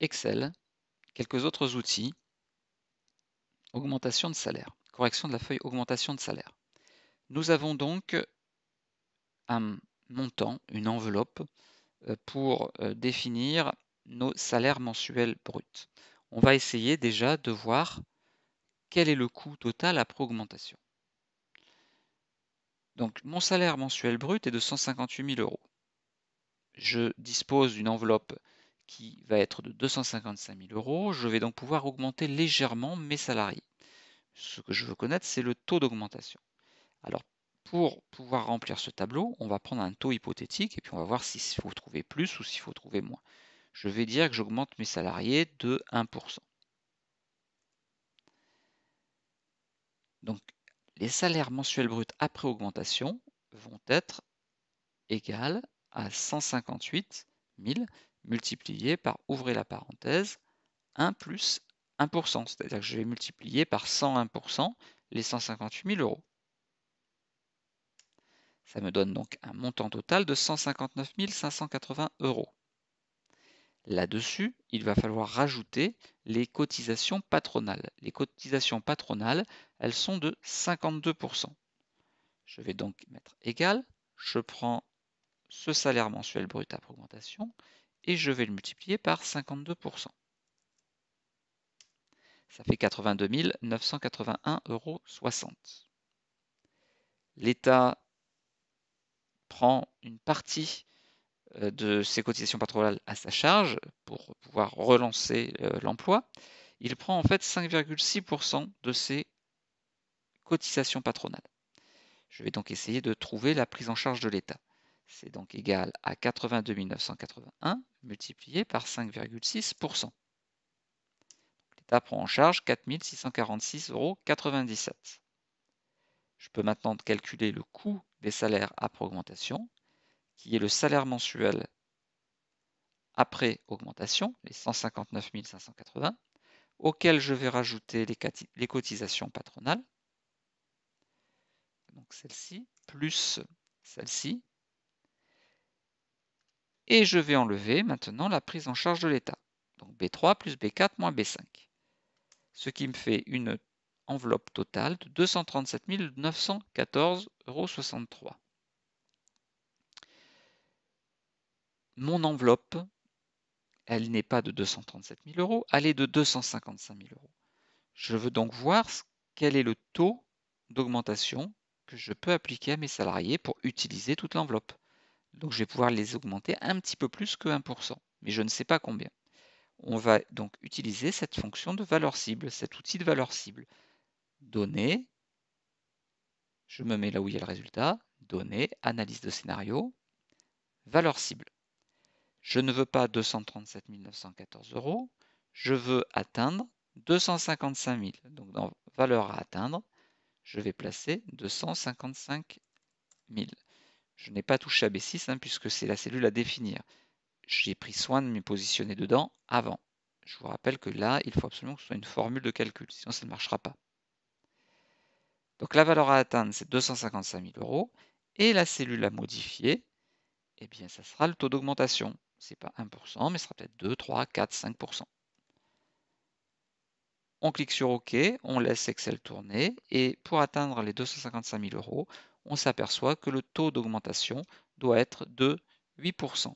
Excel, quelques autres outils, augmentation de salaire, correction de la feuille augmentation de salaire. Nous avons donc un montant, une enveloppe euh, pour euh, définir nos salaires mensuels bruts. On va essayer déjà de voir quel est le coût total après augmentation. Donc mon salaire mensuel brut est de 158 000 euros. Je dispose d'une enveloppe qui va être de 255 000 euros, je vais donc pouvoir augmenter légèrement mes salariés. Ce que je veux connaître, c'est le taux d'augmentation. Alors, pour pouvoir remplir ce tableau, on va prendre un taux hypothétique et puis on va voir s'il faut trouver plus ou s'il faut trouver moins. Je vais dire que j'augmente mes salariés de 1%. Donc, les salaires mensuels bruts après augmentation vont être égales à 158 000 multiplié par, ouvrez la parenthèse, 1 plus 1%. C'est-à-dire que je vais multiplier par 101% les 158 000 euros. Ça me donne donc un montant total de 159 580 euros. Là-dessus, il va falloir rajouter les cotisations patronales. Les cotisations patronales, elles sont de 52%. Je vais donc mettre égal. Je prends ce salaire mensuel brut à augmentation et je vais le multiplier par 52%. Ça fait 82 981,60 euros. L'État prend une partie euh, de ses cotisations patronales à sa charge pour pouvoir relancer euh, l'emploi. Il prend en fait 5,6% de ses cotisations patronales. Je vais donc essayer de trouver la prise en charge de l'État. C'est donc égal à 82 981 multiplié par 5,6%. L'État prend en charge 4 646,97 euros. Je peux maintenant calculer le coût des salaires après augmentation, qui est le salaire mensuel après augmentation, les 159 580, auquel je vais rajouter les, les cotisations patronales, donc celle-ci, plus celle-ci, et je vais enlever maintenant la prise en charge de l'État. Donc B3 plus B4 moins B5. Ce qui me fait une enveloppe totale de 237 914,63 euros. Mon enveloppe, elle n'est pas de 237 000 euros, elle est de 255 000 euros. Je veux donc voir quel est le taux d'augmentation que je peux appliquer à mes salariés pour utiliser toute l'enveloppe. Donc je vais pouvoir les augmenter un petit peu plus que 1%, mais je ne sais pas combien. On va donc utiliser cette fonction de valeur cible, cet outil de valeur cible. Données, je me mets là où il y a le résultat, données, analyse de scénario, valeur cible. Je ne veux pas 237 914 euros, je veux atteindre 255 000. Donc dans valeur à atteindre, je vais placer 255 000. Je n'ai pas touché à B6 hein, puisque c'est la cellule à définir. J'ai pris soin de me positionner dedans avant. Je vous rappelle que là, il faut absolument que ce soit une formule de calcul, sinon ça ne marchera pas. Donc la valeur à atteindre, c'est 255 000 euros. Et la cellule à modifier, eh bien, ça sera le taux d'augmentation. Ce n'est pas 1%, mais ce sera peut-être 2, 3, 4, 5% on clique sur OK, on laisse Excel tourner et pour atteindre les 255 000 euros, on s'aperçoit que le taux d'augmentation doit être de 8%.